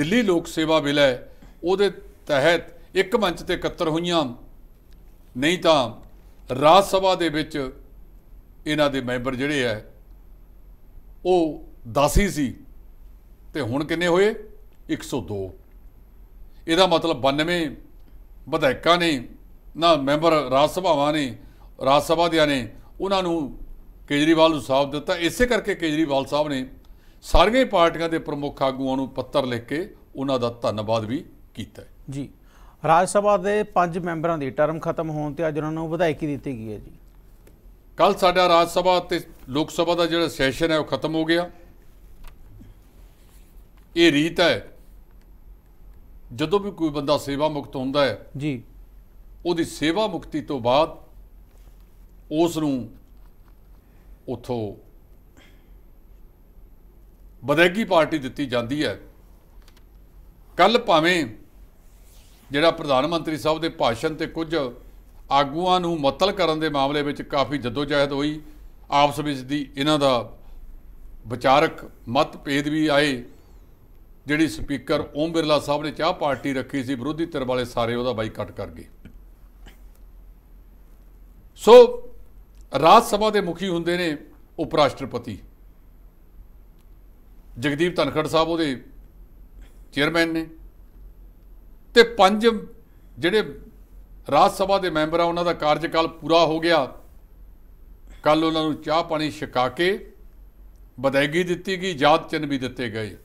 ਦਿੱਲੀ ਲੋਕ ਸੇਵਾ ਬਿਲ ਹੈ ਉਹਦੇ ਤਹਿਤ ਇੱਕ ਮੰਚ ਤੇ ਇਕੱਤਰ ਹੋਈਆਂ ਨਹੀਂ ਤਾਂ ਰਾਜ ਸਭਾ ਦੇ ਵਿੱਚ ਇਹਨਾਂ ਦੇ ਮੈਂਬਰ ਜਿਹੜੇ ਐ ਉਹ 10 ਹੀ ਸੀ ਤੇ ਹੁਣ ਕਿੰਨੇ ਹੋਏ 102 ਇਹਦਾ ਮਤਲਬ 92 ਵਿਧਾਇਕਾਂ ਨੇ ਨਾ ਮੈਂਬਰ ਰਾਜ ਸਭਾਵਾਂ ਨੇ ਰਾਜ ਸਭਾ ਦੇ ਨੇ ਉਹਨਾਂ ਨੂੰ ਕੇਜਰੀਵਾਲ ਨੂੰ ਸਾਫ ਦਿੱਤਾ ਇਸੇ ਕਰਕੇ ਕੇਜਰੀਵਾਲ ਸਾਹਿਬ ਨੇ ਸਾਰੀਆਂ ਪਾਰਟੀਆਂ ਦੇ ਪ੍ਰਮੁੱਖ ਆਗੂਆਂ ਨੂੰ ਪੱਤਰ ਲਿਖ ਕੇ ਉਹਨਾਂ ਦਾ ਧੰਨਵਾਦ ਵੀ ਕੀਤਾ ਜੀ ਰਾਜ ਸਭਾ ਦੇ 5 ਮੈਂਬਰਾਂ ਦੀ ਟਰਮ ਖਤਮ ਹੋਣ ਤੇ ਅੱਜ ਉਹਨਾਂ ਨੂੰ ਵਿਧਾਇਕੀ ਦਿੱਤੀ ਗਈ ਹੈ ਜੀ ਕੱਲ ਸਾਡਾ ਰਾਜ ਸਭਾ ਤੇ ਲੋਕ ਸਭਾ ਦਾ ਜਿਹੜਾ ਸੈਸ਼ਨ ਹੈ ਉਹ ਖਤਮ ਹੋ ਗਿਆ ਇਹ ਰੀਤ ਹੈ ਜਦੋਂ ਵੀ ਕੋਈ ਬੰਦਾ ਸੇਵਾ ਮੁਕਤ ਹੁੰਦਾ ਹੈ ਜੀ ਉਹਦੀ ਸੇਵਾ ਮੁਕਤੀ ਤੋਂ ਬਾਅਦ ਉਸ ਨੂੰ ਉਥੋਂ ਬਦੈਗੀ ਪਾਰਟੀ ਦਿੱਤੀ ਜਾਂਦੀ ਹੈ ਕੱਲ ਭਾਵੇਂ ਜਿਹੜਾ ਪ੍ਰਧਾਨ ਮੰਤਰੀ ਸਾਹਿਬ ਦੇ ਭਾਸ਼ਣ ਤੇ ਕੁਝ ਆਗੂਆਂ ਨੂੰ ਮਤਲ ਕਰਨ ਦੇ ਮਾਮਲੇ ਵਿੱਚ ਕਾਫੀ ਜਦੋਜਹਿਦ ਹੋਈ ਆਪਸ ਵਿੱਚ ਦੀ ਇਹਨਾਂ ਦਾ ਵਿਚਾਰਕ ਮਤਭੇਦ ਵੀ ਆਏ ਜਿਹੜੀ ਸਪੀਕਰ ਓਮ ਬਿਰਲਾ ਸਾਹਿਬ ਨੇ ਚਾਹ ਪਾਰਟੀ ਰੱਖੀ ਸੀ ਵਿਰੋਧੀ ਧਿਰ ਵਾਲੇ ਸਾਰੇ ਉਹਦਾ ਬਾਈਕਾਟ ਕਰ ਗਏ ਸੋ ਰਾਜ ਸਭਾ ਦੇ ਮੁਖੀ ਹੁੰਦੇ ਨੇ ਉਪ ਰਾਸ਼ਟਰਪਤੀ ਜਗਦੀਪ ਧਨਖੜ ਸਾਹਿਬ ਉਹਦੇ ਚੇਅਰਮੈਨ ਨੇ ਤੇ ਪੰਜ ਜਿਹੜੇ ਰਾਜ ਸਭਾ ਦੇ ਮੈਂਬਰ ਆ ਉਹਨਾਂ ਦਾ ਕਾਰਜਕਾਲ ਪੂਰਾ ਹੋ ਗਿਆ ਕੱਲ ਉਹਨਾਂ ਨੂੰ ਚਾਹ ਪਾਣੀ ਛਕਾ ਕੇ ਵਧਾਈਗੀ ਦਿੱਤੀ ਗਈ ਯਾਦ ਚਿੰਨ ਵੀ ਦਿੱਤੇ ਗਏ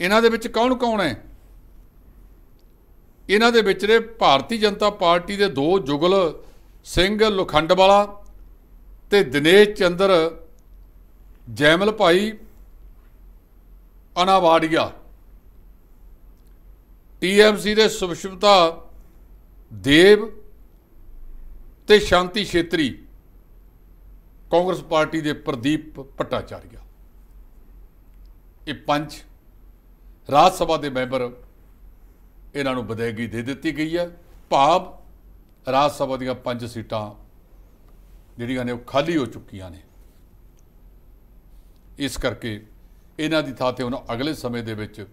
ਇਹਨਾਂ ਦੇ ਵਿੱਚ ਕੌਣ ਕੌਣ ਹੈ ਇਹਨਾਂ ਦੇ ਵਿੱਚ ਨੇ ਭਾਰਤੀ ਜਨਤਾ ਪਾਰਟੀ ਦੇ ਦੋ ਜੁਗਲ ਸਿੰਘ ਲੁਖੰਡਵਾਲਾ ਤੇ ਦਿਨੇਸ਼ ਚੰਦਰ ਜੈਮਲ ਭਾਈ ਅਨਾਵਾੜੀਆ ਟੀਐਮਸੀ ਦੇ ਸੁਭਸ਼ਮਤਾ ਦੇਵ ਤੇ ਸ਼ਾਂਤੀ ਛੇਤਰੀ ਕਾਂਗਰਸ ਪਾਰਟੀ ਦੇ ਪ੍ਰਦੀਪ ਪਟਾਚਾਰੀਆ ਇਹ ਪੰਜ ਰਾਜ ਸਭਾ ਦੇ ਮੈਂਬਰ ਇਹਨਾਂ ਨੂੰ ਵਿਦਾਇਗੀ ਦੇ ਦਿੱਤੀ ਗਈ ਹੈ ਭਾਵ ਰਾਜ ਸਭਾ ਦੀਆਂ ਪੰਜ ਸੀਟਾਂ ਜਿਹੜੀਆਂ ਨੇ ਉਹ ਖਾਲੀ ਹੋ ਚੁੱਕੀਆਂ ਨੇ ਇਸ ਕਰਕੇ ਇਹਨਾਂ ਦੀ ਥਾਂ ਤੇ ਉਹਨਾਂ ਅਗਲੇ ਸਮੇਂ ਦੇ ਵਿੱਚ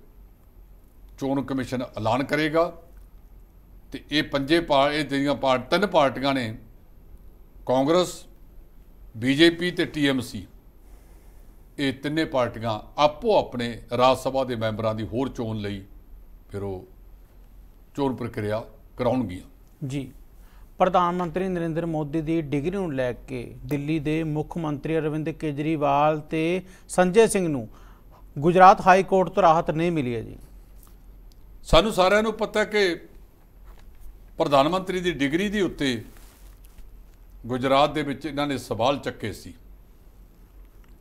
ਚੋਣ ਕਮਿਸ਼ਨ ਐਲਾਨ ਕਰੇਗਾ ਤੇ ਇਹ ਪੰਜੇ ਪਾਰ ਇਹ ਜਿਹੜੀਆਂ ਪਾਰ ਤਿੰਨ ਪਾਰਟੀਆਂ ਨੇ ਕਾਂਗਰਸ ਬੀਜੇਪੀ ਤੇ ਟੀਐਮਸੀ ਇਹ ਤਿੰਨੇ ਪਾਰਟੀਆਂ ਆਪੋ ਆਪਣੇ ਰਾਜ ਸਭਾ ਦੇ ਮੈਂਬਰਾਂ ਦੀ ਹੋਰ ਚੋਣ ਲਈ ਫਿਰ ਉਹ ਚੋਣ ਪ੍ਰਕਿਰਿਆ ਕਰਾਉਣਗੀਆਂ ਜੀ ਪ੍ਰਧਾਨ ਮੰਤਰੀ ਨਰਿੰਦਰ ਮੋਦੀ ਦੀ ਡਿਗਰੀ ਨੂੰ ਲੈ ਕੇ ਦਿੱਲੀ ਦੇ ਮੁੱਖ ਮੰਤਰੀ ਅਰਵਿੰਦ ਕੇਜਰੀਵਾਲ ਤੇ ਸੰਜੇ ਸਿੰਘ ਨੂੰ ਗੁਜਰਾਤ ਹਾਈ ਕੋਰਟ ਤੋਂ ਰਾਹਤ ਨਹੀਂ ਮਿਲੀ ਹੈ ਜੀ ਸਾਨੂੰ ਸਾਰਿਆਂ ਨੂੰ ਪਤਾ ਕਿ ਪ੍ਰਧਾਨ ਮੰਤਰੀ ਦੀ ਡਿਗਰੀ ਦੀ ਉੱਤੇ ਗੁਜਰਾਤ ਦੇ ਵਿੱਚ ਇਹਨਾਂ ਨੇ ਸਵਾਲ ਚੱਕੇ ਸੀ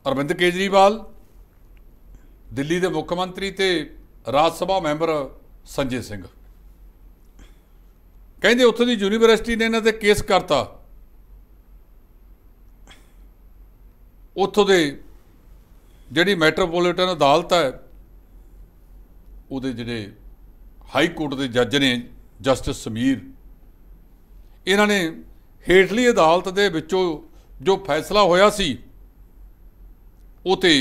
ਅਰਵਿੰਦ ਕੇਜਰੀਵਾਲ ਦਿੱਲੀ ਦੇ ਮੁੱਖ ਮੰਤਰੀ ਤੇ ਰਾਜ ਸਭਾ ਮੈਂਬਰ ਸੰਜੇ ਸਿੰਘ ਕਹਿੰਦੇ ਉੱਥੇ ਦੀ ਯੂਨੀਵਰਸਿਟੀ ਨੇ ਇਹਨਾਂ ਤੇ ਕੇਸ ਕਰਤਾ ਉੱਥੋਂ ਦੇ ਜਿਹੜੀ ਮੈਟਰੋਪੋਲੀਟਨ ਅਦਾਲਤ ਹੈ ਉਹਦੇ ਜਿਹੜੇ ਹਾਈ ਕੋਰਟ ਦੇ ਜੱਜ ਨੇ ਜਸਟਿਸ ਸਮੀਰ ਇਹਨਾਂ ਨੇ ਹੇਠਲੀ ਅਦਾਲਤ ਦੇ ਵਿੱਚੋਂ ਜੋ ਫੈਸਲਾ ਹੋਇਆ ਸੀ ਉਹ ਤੇ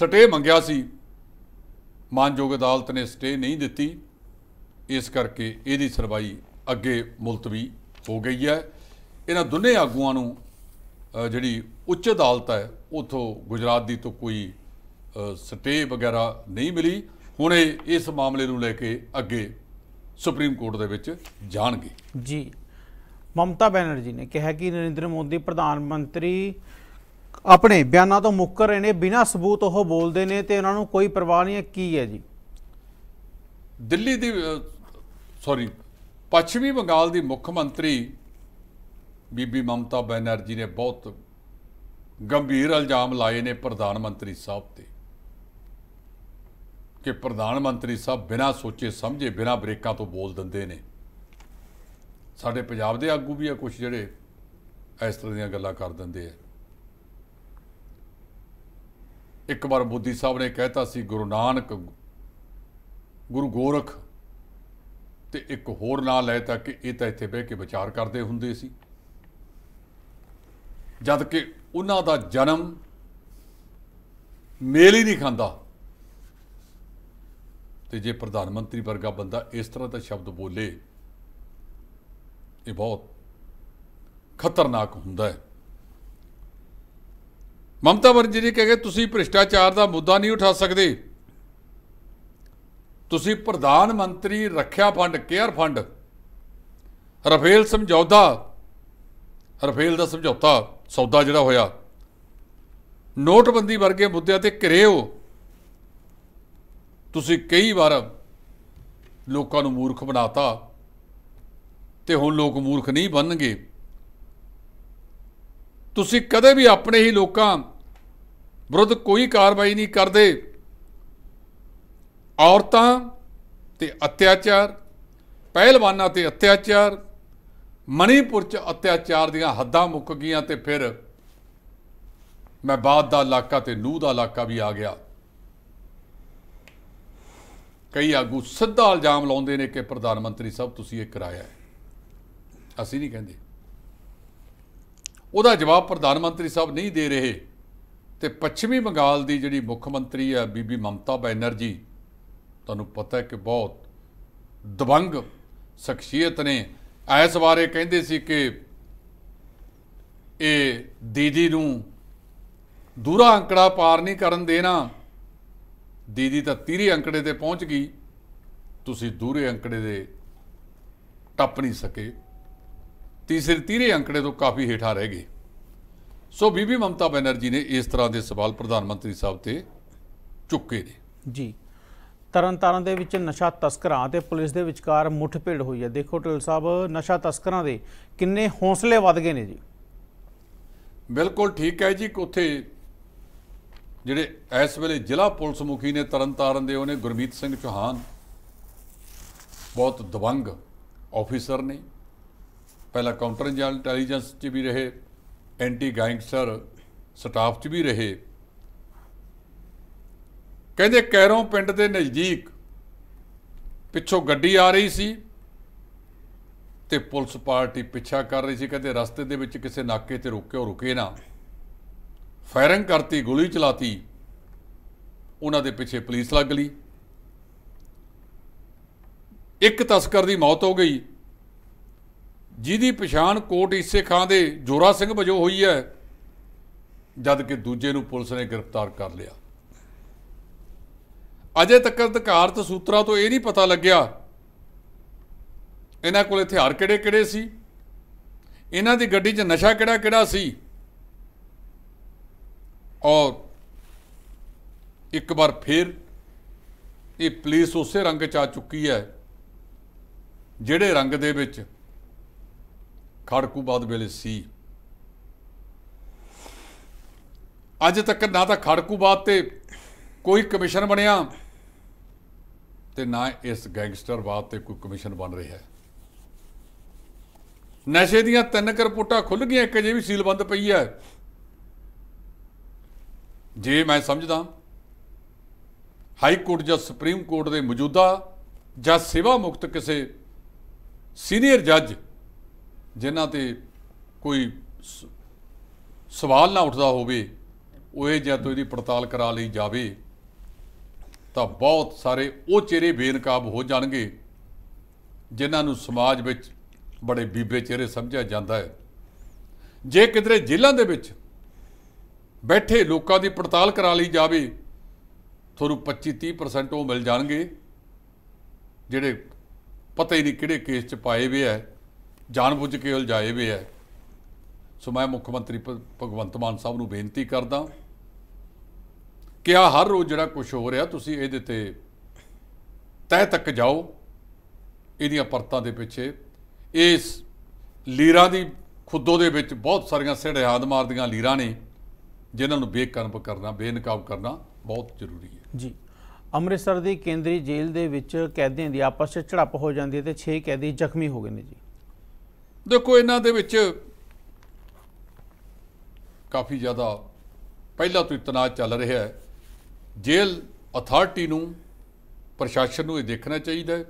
ਸਟੇ ਮੰਗਿਆ ਸੀ ਮਾਨਯੋਗ ਅਦਾਲਤ ਨੇ ਸਟੇ ਨਹੀਂ ਦਿੱਤੀ ਇਸ ਕਰਕੇ ਇਹਦੀ ਸਰਵਾਈ ਅੱਗੇ ਮੁਲਤਵੀ ਹੋ ਗਈ ਹੈ ਇਹਨਾਂ ਦੋਨੇ ਆਗੂਆਂ ਨੂੰ ਜਿਹੜੀ ਉੱਚ ਅਦਾਲਤ ਹੈ ਉਥੋਂ ਗੁਜਰਾਤ ਦੀ ਤੋਂ ਕੋਈ ਸਟੇ ਵਗੈਰਾ ਨਹੀਂ ਮਿਲੀ ਹੁਣ ਇਹ ਇਸ ਮਾਮਲੇ ਨੂੰ ਲੈ ਕੇ ਅੱਗੇ ਸੁਪਰੀਮ ਕੋਰਟ ਦੇ ਵਿੱਚ ਜਾਣਗੇ ਜੀ ਮਮਤਾ ਬੈਨਰਜੀ ਨੇ ਕਿਹਾ ਕਿ ਨਰਿੰਦਰ ਮੋਦੀ ਪ੍ਰਧਾਨ ਮੰਤਰੀ ਆਪਣੇ ਬਿਆਨਾਂ ਤੋਂ ਮੁੱਕਰ ਰਹੇ ਨੇ ਬਿਨਾਂ ਸਬੂਤ ਉਹ ਬੋਲਦੇ ਨੇ ਤੇ ਉਹਨਾਂ ਨੂੰ ਕੋਈ ਪਰਵਾਹ ਨਹੀਂ ਹੈ ਕੀ ਹੈ ਜੀ ਦਿੱਲੀ ਦੀ ਸੌਰੀ ਪੱਛਮੀ ਬੰਗਾਲ ਦੀ ਮੁੱਖ ਮੰਤਰੀ ਬੀਬੀ ਮਮਤਾ ਬੈਨਰਜੀ ਨੇ ਬਹੁਤ ਗੰਭੀਰ ਇਲਜ਼ਾਮ ਲਾਏ ਨੇ ਪ੍ਰਧਾਨ ਮੰਤਰੀ ਸਾਹਿਬ ਤੇ ਕਿ ਪ੍ਰਧਾਨ ਮੰਤਰੀ ਸਾਹਿਬ ਬਿਨਾਂ ਸੋਚੇ ਸਮਝੇ ਬਿਨਾਂ ਬ੍ਰੇਕਾਂ ਤੋਂ ਬੋਲ ਦਿੰਦੇ ਨੇ ਸਾਡੇ ਪੰਜਾਬ ਦੇ ਆਗੂ ਵੀ ਆ ਕੁਝ ਜਿਹੜੇ ਇਸ ਤਰ੍ਹਾਂ ਦੀਆਂ ਗੱਲਾਂ ਕਰ ਦਿੰਦੇ ਆ ਇੱਕ ਵਾਰ ਮੋਦੀ ਸਾਹਿਬ ਨੇ ਕਹਿਤਾ ਸੀ ਗੁਰੂ ਨਾਨਕ ਗੁਰੂ ਗੋਰਖ ਤੇ ਇੱਕ ਹੋਰ ਨਾਂ ਤਾ ਕਿ ਇਹ ਤਾਂ ਇੱਥੇ ਬਹਿ ਕੇ ਵਿਚਾਰ ਕਰਦੇ ਹੁੰਦੇ ਸੀ ਜਦ ਕਿ ਉਹਨਾਂ ਦਾ ਜਨਮ ਮੇਲ ਹੀ ਨਹੀਂ ਖਾਂਦਾ ਤੇ ਜੇ ਪ੍ਰਧਾਨ ਮੰਤਰੀ ਵਰਗਾ ਬੰਦਾ ਇਸ ਤਰ੍ਹਾਂ ਦਾ ਸ਼ਬਦ ਬੋਲੇ ਇਹ ਬਹੁਤ ਖਤਰਨਾਕ ਹੁੰਦਾ ਹੈ ਮਮਤਾ ਵਰਜੀ ਜੀ ਕਹੇ ਤੁਸੀਂ ਭ੍ਰਿਸ਼ਟਾਚਾਰ ਦਾ ਮੁੱਦਾ ਨਹੀਂ ਉਠਾ ਸਕਦੇ ਤੁਸੀਂ ਪ੍ਰਧਾਨ ਮੰਤਰੀ ਰੱਖਿਆ ਫੰਡ ਕੇਅਰ ਫੰਡ ਰਫੇਲ ਸਮਝੌਤਾ ਰਫੇਲ ਦਾ ਸਮਝੌਤਾ ਸੌਦਾ ਜਿਹੜਾ ਹੋਇਆ ਨੋਟਬੰਦੀ ਵਰਗੇ ਮੁੱਦਿਆਂ ਤੇ ਘਰੇ ਹੋ ਤੁਸੀਂ ਕਈ ਵਾਰ ਲੋਕਾਂ ਨੂੰ ਮੂਰਖ ਬਣਾਤਾ ਤੇ ਹੁਣ ਲੋਕ ਮੂਰਖ ਨਹੀਂ ਬਣਨਗੇ ਤੁਸੀਂ ਕਦੇ ਵੀ ਆਪਣੇ ਹੀ ਲੋਕਾਂ ਵਿਰੁੱਧ ਕੋਈ ਕਾਰਵਾਈ ਨਹੀਂ ਕਰਦੇ ਔਰਤਾਂ ਤੇ ਅਤਿਆਚਾਰ ਪਹਿਲਵਾਨਾਂ ਤੇ ਅਤਿਆਚਾਰ ਮਣੀਪੁਰ ਚ ਅਤਿਆਚਾਰ ਦੀਆਂ ਹੱਦਾਂ ਮੁੱਕ ਗਈਆਂ ਤੇ ਫਿਰ ਮੈਂ ਬਾਦ ਦਾ ਇਲਾਕਾ ਤੇ ਨੂਹ ਦਾ ਇਲਾਕਾ ਵੀ ਆ ਗਿਆ ਕਈ ਆਗੂ ਸਿੱਧਾ ਇਲਜ਼ਾਮ ਲਾਉਂਦੇ ਨੇ ਕਿ ਪ੍ਰਧਾਨ ਮੰਤਰੀ ਸਾਹਿਬ ਤੁਸੀਂ ਇਹ ਕਰਾਇਆ ਹੈ ਅਸੀਂ ਨਹੀਂ ਕਹਿੰਦੇ ਉਹਦਾ ਜਵਾਬ ਪ੍ਰਧਾਨ ਮੰਤਰੀ ਸਾਹਿਬ ਨਹੀਂ ਦੇ ਰਹੇ ਤੇ ਪੱਛਮੀ ਬੰਗਾਲ ਦੀ ਜਿਹੜੀ ਮੁੱਖ ਮੰਤਰੀ ਹੈ ਬੀਬੀ ਮਮਤਾ ਬੈਨਰਜੀ ਤੁਹਾਨੂੰ ਪਤਾ ਹੈ ਕਿ ਬਹੁਤ ਦਬੰਗ ਸ਼ਖਸੀਅਤ ਨੇ ਐਸ ਬਾਰੇ ਕਹਿੰਦੇ ਸੀ ਕਿ ਇਹ ਦੀਦੀ ਨੂੰ ਦੂਰਾ ਅੰਕੜਾ ਪਾਰ ਨਹੀਂ ਕਰਨ ਦੇਣਾ ਦੀਦੀ ਤਾਂ ਤੀਰੇ ਅੰਕੜੇ ਤੇ ਪਹੁੰਚ ਗਈ ਤੁਸੀਂ ਦੂਰੇ ਅੰਕੜੇ ਦੇ ਟੱਪ ਨਹੀਂ ਸਕੇ ਤੀਸਰੇ ਤੀਰੇ ਅੰਕੜੇ ਤੋਂ ਕਾਫੀ ਹੇਠਾਂ ਰਹਿ ਗਏ ਸੋ ਬੀਬੀ ਮਮਤਾ ਬੈਨਰਜੀ ਨੇ ਇਸ ਤਰ੍ਹਾਂ ਦੇ ਸਵਾਲ ਪ੍ਰਧਾਨ ਮੰਤਰੀ ਸਾਹਿਬ ਤੇ ਚੁੱਕੇ ਨੇ ਜੀ ਤਰਨਤਾਰਨ ਦੇ ਵਿੱਚ ਨਸ਼ਾ ਤਸਕਰਾਂ ਤੇ ਪੁਲਿਸ ਦੇ ਵਿਚਕਾਰ ਮੁੱਠਭੇੜ ਹੋਈ ਹੈ ਦੇਖੋ ਟਿਲ ਸਾਹਿਬ ਨਸ਼ਾ ਤਸਕਰਾਂ ਦੇ ਕਿੰਨੇ ਹੌਸਲੇ ਵੱਧ ਗਏ ਨੇ ਜੀ ਬਿਲਕੁਲ ਠੀਕ ਹੈ ਜੀ ਉੱਥੇ ਜਿਹੜੇ ਇਸ ਵੇਲੇ ਜ਼ਿਲ੍ਹਾ ਪੁਲਿਸ ਮੁਖੀ ਨੇ ਤਰਨਤਾਰਨ ਦੇ ਉਹਨੇ ਗੁਰਮੀਤ ਸਿੰਘ ਚੋਹਾਨ ਬਹੁਤ ਦਵੰਗ ਆਫੀਸਰ ਨੇ ਪਹਿਲਾਂ ਕਾਊਂਟਰ ਇੰਟੈਲੀਜੈਂਸ 'ਚ ਵੀ ਰਹੇ ਐਂਟੀ ਗੈਂਗਸਟਰ ਸਟਾਫ 'ਚ ਵੀ ਰਹੇ ਕਹਿੰਦੇ ਕੈਰੋਂ ਪਿੰਡ ਦੇ ਨਜ਼ਦੀਕ ਪਿੱਛੋਂ ਗੱਡੀ ਆ ਰਹੀ ਸੀ ਤੇ ਪੁਲਿਸ ਪਾਰਟੀ ਪਿੱਛਾ ਕਰ ਰਹੀ ਸੀ ਕਹਿੰਦੇ ਰਸਤੇ ਦੇ ਵਿੱਚ ਕਿਸੇ ਨਾਕੇ ਤੇ ਰੁਕਿਓ ਉਹ ਰੁਕੇ ਨਾ ਫਾਇਰਿੰਗ ਕਰਤੀ ਗੋਲੀ ਚਲਾਤੀ ਉਹਨਾਂ ਦੇ ਪਿੱਛੇ ਪੁਲਿਸ ਲੱਗ ਗਈ ਇੱਕ ਤਸਕਰ ਦੀ ਮੌਤ ਹੋ ਗਈ ਜਿਹਦੀ ਪਛਾਣ ਕੋਟ ਇਸੇ ਖਾਂ ਦੇ ਜੋਰਾ ਸਿੰਘ ਵਜੋਂ ਹੋਈ ਹੈ ਜਦ ਕਿ ਦੂਜੇ ਨੂੰ ਪੁਲਿਸ ਨੇ ਗ੍ਰਿਫਤਾਰ ਕਰ ਲਿਆ ਅਜੇ ਤੱਕ ਅਧਿਕਾਰਤ ਸੂਤਰਾਂ ਤੋਂ ਇਹ ਨਹੀਂ ਪਤਾ ਲੱਗਿਆ ਇਹਨਾਂ ਕੋਲ ਹਥਿਆਰ ਕਿਹੜੇ-ਕਿਹੜੇ ਸੀ ਇਹਨਾਂ ਦੀ ਗੱਡੀ 'ਚ ਨਸ਼ਾ ਕਿਹੜਾ-ਕਿਹੜਾ ਸੀ ਔਰ ਇੱਕ ਵਾਰ ਫੇਰ ਇਹ ਪੁਲਿਸ ਉਸੇ ਰੰਗ 'ਚ ਆ ਚੁੱਕੀ ਹੈ ਜਿਹੜੇ ਰੰਗ ਦੇ ਵਿੱਚ ਖੜਕੂਬਾਦ ਵੇਲੇ ਸੀ ਅੱਜ ਤੱਕ ਨਾ ਤਾਂ ਖੜਕੂਬਾਦ ਤੇ ਕੋਈ ਕਮਿਸ਼ਨ ਬਣਿਆ ਤੇ ਨਾ ਇਸ ਗੈਂਗਸਟਰਵਾਦ ਤੇ ਕੋਈ ਕਮਿਸ਼ਨ ਬਣ ਰਿਹਾ ਹੈ ਨਸ਼ੇ ਦੀਆਂ ਤਿੰਨ ਕਰਪੋਟਾ ਖੁੱਲ ਗਈਆਂ ਇੱਕ ਜੇ ਵੀ ਸੀਲ ਬੰਦ ਪਈ ਹੈ ਜੇ ਮੈਂ ਸਮਝਦਾ ਹਾਈ ਕੋਰਟ ਜਾਂ ਸੁਪਰੀਮ ਕੋਰਟ ਦੇ ਮੌਜੂਦਾ ਜਾਂ ਸੇਵਾ ਮੁਕਤ ਕਿਸੇ ਸੀਨੀਅਰ ਜੱਜ ਜਿਨ੍ਹਾਂ ਤੇ ਕੋਈ ਸਵਾਲ ਨਾ ਉੱਠਦਾ ਹੋਵੇ ਉਹ ਇਹ ਜਾਂ ਤੋਂ ਇਹਦੀ ਪੜਤਾਲ ਕਰਾ ਲਈ ਜਾਵੇ ਤਾਂ ਬਹੁਤ ਸਾਰੇ ਉਹ ਚਿਹਰੇ ਬੇਨਕਾਬ ਹੋ ਜਾਣਗੇ ਜਿਨ੍ਹਾਂ ਨੂੰ ਸਮਾਜ ਵਿੱਚ ਬੜੇ ਬੀਬੇ ਚਿਹਰੇ ਸਮਝਿਆ ਜਾਂਦਾ ਹੈ ਜੇ ਕਿਧਰੇ ਜ਼ਿਲ੍ਹਿਆਂ ਦੇ ਵਿੱਚ ਬੈਠੇ ਲੋਕਾਂ ਦੀ ਪੜਤਾਲ ਕਰਾ ਲਈ ਜਾਵੇ ਤੁਹਾਨੂੰ 25-30% ਉਹ ਮਿਲ ਜਾਣਗੇ ਜਿਹੜੇ ਪਤਾ ਹੀ ਨਹੀਂ ਕਿਹੜੇ ਕੇਸ 'ਚ ਪਾਏ ਵੇ ਐ ਜਾਣਬੁੱਝ ਕੇ ਉਲਝਾਏ ਵੇ ਐ ਸੋ ਮੈਂ ਮੁੱਖ ਮੰਤਰੀ ਭਗਵੰਤ ਮਾਨ ਸਾਹਿਬ ਨੂੰ ਬੇਨਤੀ ਕਰਦਾ ਕਿ ਆ ਹਰ ਰੋਜ਼ ਜਿਹੜਾ ਕੁਝ ਹੋ ਰਿਹਾ ਤੁਸੀਂ ਇਹਦੇ ਤੇ ਤਹਿ ਤੱਕ ਜਾਓ ਇਹਦੀਆਂ ਪਰਤਾਂ ਦੇ ਪਿੱਛੇ ਇਸ ਲੀਰਾਂ ਦੀ ਖੁੱਦੋ ਦੇ ਵਿੱਚ ਬਹੁਤ ਸਾਰੀਆਂ ਸਿਹੜਿਆਦ ਮਾਰਦੀਆਂ ਲੀਰਾਂ ਨੇ ਜਿਨ੍ਹਾਂ ਨੂੰ ਬੇਕਾਬੂ ਕਰਨਾ ਬੇਨਕਾਬ ਕਰਨਾ ਬਹੁਤ ਜ਼ਰੂਰੀ ਹੈ ਜੀ ਅੰਮ੍ਰਿਤਸਰ ਦੀ ਕੇਂਦਰੀ ਜੇਲ੍ਹ ਦੇ ਵਿੱਚ ਕੈਦੀਆਂ ਦੀ ਆਪਸ ਵਿੱਚ ਝੜਪ ਹੋ ਜਾਂਦੀ ਹੈ ਤੇ 6 ਕੈਦੀ ਜ਼ਖਮੀ ਹੋ ਗਏ ਨੇ ਜੀ ਦੇਖੋ ਇਹਨਾਂ ਦੇ ਵਿੱਚ ਕਾਫੀ ਜ਼ਿਆਦਾ ਪਹਿਲਾਂ ਤੋਂ ਤਣਾਅ ਚੱਲ ਰਿਹਾ ਹੈ ਜੇਲ੍ਹ ਅਥਾਰਟੀ ਨੂੰ ਪ੍ਰਸ਼ਾਸਨ ਨੂੰ ਇਹ ਦੇਖਣਾ ਚਾਹੀਦਾ ਹੈ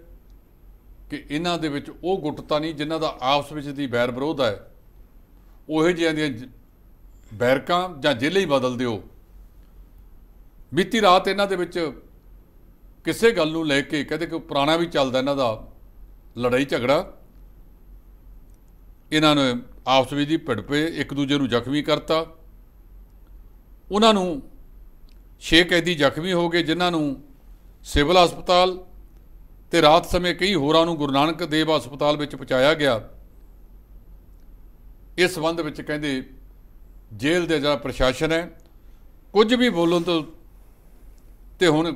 ਕਿ ਇਹਨਾਂ ਦੇ ਵਿੱਚ ਉਹ ਗੁੱਟ ਤਾਂ ਨਹੀਂ ਜਿਨ੍ਹਾਂ ਦਾ ਆਪਸ ਵਿੱਚ ਦੀ ਬੈਰ ਵਿਰੋਧ ਹੈ ਉਹੋ ਜਿਹਿਆਂ ਦੀਆਂ ਬੈਰਕਾਂ ਜਾਂ ਜ਼ਿਲ੍ਹੇ ਹੀ ਬਦਲ ਦਿਓ ਬੀਤੀ ਰਾਤ ਇਹਨਾਂ ਦੇ ਵਿੱਚ ਕਿਸੇ ਗੱਲ ਨੂੰ ਲੈ ਕੇ ਕਹਿੰਦੇ ਕਿ ਪੁਰਾਣਾ ਵੀ ਚੱਲਦਾ ਇਹਨਾਂ ਦਾ ਲੜਾਈ ਝਗੜਾ ਇਹਨਾਂ ਨੇ ਆਪਸ ਵਿੱਚ ਹੀ ਭਿੜ ਪਏ ਇੱਕ ਦੂਜੇ ਨੂੰ ਜ਼ਖਮੀ ਕਰਤਾ ਉਹਨਾਂ ਨੂੰ 6 ਕੈਦੀ ਜ਼ਖਮੀ ਹੋ ਗਏ ਜਿਨ੍ਹਾਂ ਨੂੰ ਸਿਵਲ ਹਸਪਤਾਲ ਤੇ ਰਾਤ ਸਮੇਂ ਕਈ ਹੋਰਾਂ ਨੂੰ ਗੁਰੂ ਨਾਨਕ ਦੇਵ ਹਸਪਤਾਲ ਵਿੱਚ ਪਹੁੰਚਾਇਆ ਗਿਆ ਇਸ ਸੰਬੰਧ ਵਿੱਚ ਕਹਿੰਦੇ ਜੇਲ੍ਹ ਦੇ ਜਿਹੜਾ ਪ੍ਰਸ਼ਾਸਨ ਹੈ ਕੁਝ ਵੀ ਬੋਲਣ ਤੋਂ ਤੇ ਹੁਣ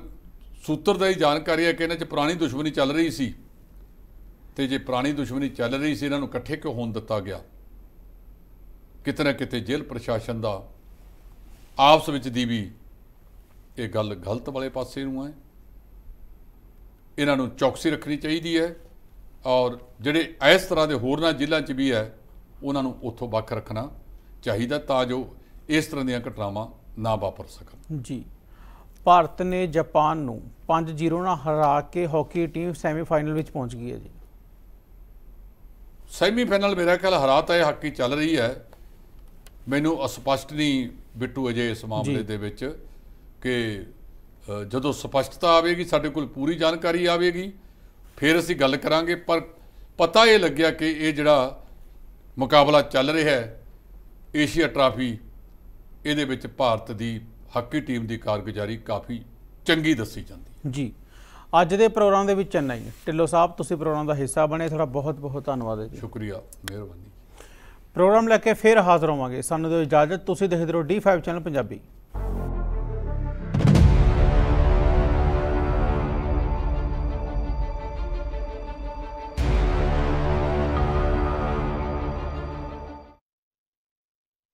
ਸੂਤਰ ਦਾ ਹੀ ਜਾਣਕਾਰੀ ਹੈ ਕਿ ਇਹਨਾਂ 'ਚ ਪੁਰਾਣੀ ਦੁਸ਼ਮਣੀ ਚੱਲ ਰਹੀ ਸੀ ਤੇ ਜੇ ਪੁਰਾਣੀ ਦੁਸ਼ਮਣੀ ਚੱਲ ਰਹੀ ਸੀ ਇਹਨਾਂ ਨੂੰ ਇਕੱਠੇ ਕਿਉਂ ਹੋਣ ਦਿੱਤਾ ਗਿਆ ਕਿਤਨਾ ਕਿਤੇ ਜੇਲ੍ਹ ਪ੍ਰਸ਼ਾਸਨ ਦਾ ਆਪਸ ਵਿੱਚ ਦੀ ਵੀ ਇਹ ਗੱਲ ਗਲਤ ਵਾਲੇ ਪਾਸੇ ਨੂੰ ਹੈ ਇਹਨਾਂ ਨੂੰ ਚੌਕਸੀ ਰੱਖਣੀ ਚਾਹੀਦੀ ਹੈ ਔਰ ਜਿਹੜੇ ਇਸ ਤਰ੍ਹਾਂ ਦੇ ਹੋਰਨਾਂ ਜ਼ਿਲ੍ਹਿਆਂ 'ਚ ਵੀ ਹੈ ਉਹਨਾਂ ਨੂੰ ਉੱਥੋਂ ਵੱਖ ਰੱਖਣਾ ਚਾਹੀਦਾ ਤਾਂ ਜੋ ਇਸ ਤਰ੍ਹਾਂ ਦੀਆਂ ਘਟਨਾਵਾਂ ਨਾ ਵਾਪਰ ਸਕਣ ਜੀ ਭਾਰਤ ਨੇ ਜਾਪਾਨ ਨੂੰ 5-0 ਨਾਲ ਹਰਾ ਕੇ ਹਾਕੀ ਟੀਮ ਸੈਮੀਫਾਈਨਲ ਵਿੱਚ ਪਹੁੰਚ ਗਈ ਹੈ ਜੀ ਸੈਮੀਫਾਈਨਲ ਮੇਰਾ ਖਿਆਲ ਹਰਾਤ ਹੈ ਹਾਕੀ ਚੱਲ ਰਹੀ ਹੈ ਮੈਨੂੰ ਅਸਪਸ਼ਟ ਨਹੀਂ ਬਿੱਟੂ ਅਜੇ ਇਸ ਮਾਮਲੇ ਦੇ ਵਿੱਚ ਕਿ ਜਦੋਂ ਸਪਸ਼ਟਤਾ ਆਵੇਗੀ ਸਾਡੇ ਕੋਲ ਪੂਰੀ ਜਾਣਕਾਰੀ ਆਵੇਗੀ ਫਿਰ ਅਸੀਂ ਗੱਲ ਕਰਾਂਗੇ ਪਰ ਪਤਾ ਇਹ ਲੱਗਿਆ ਕਿ ਇਹ ਜਿਹੜਾ ਮੁਕਾਬਲਾ ਚੱਲ ਰਿਹਾ ਹੈ ਏਸ਼ੀਆ ਟਰਾਫੀ ਇਹਦੇ ਵਿੱਚ ਭਾਰਤ ਦੀ ਹਾਕੀ ਟੀਮ ਦੀ ਕਾਰਗੁਜ਼ਾਰੀ ਕਾਫੀ ਚੰਗੀ ਦੱਸੀ ਜਾਂਦੀ ਜੀ ਅੱਜ ਦੇ ਪ੍ਰੋਗਰਾਮ ਦੇ ਵਿੱਚ ਇੰਨਾ ਹੀ ਸਾਹਿਬ ਤੁਸੀਂ ਪ੍ਰੋਗਰਾਮ ਦਾ ਹਿੱਸਾ ਬਣੇ ਤੁਹਾਡਾ ਬਹੁਤ ਬਹੁਤ ਧੰਨਵਾਦ ਹੈ ਜੀ ਸ਼ੁਕਰੀਆ ਮਿਹਰਬਾਨੀ ਪ੍ਰੋਗਰਾਮ ਲੈ ਕੇ ਫੇਰ ਹਾਜ਼ਰ ਹੋਵਾਂਗੇ ਸਾਨੂੰ ਦਿਓ ਇਜਾਜ਼ਤ ਤੁਸੀਂ ਦੇਖਦੇ ਰਹੋ D5 ਚੈਨਲ ਪੰਜਾਬੀ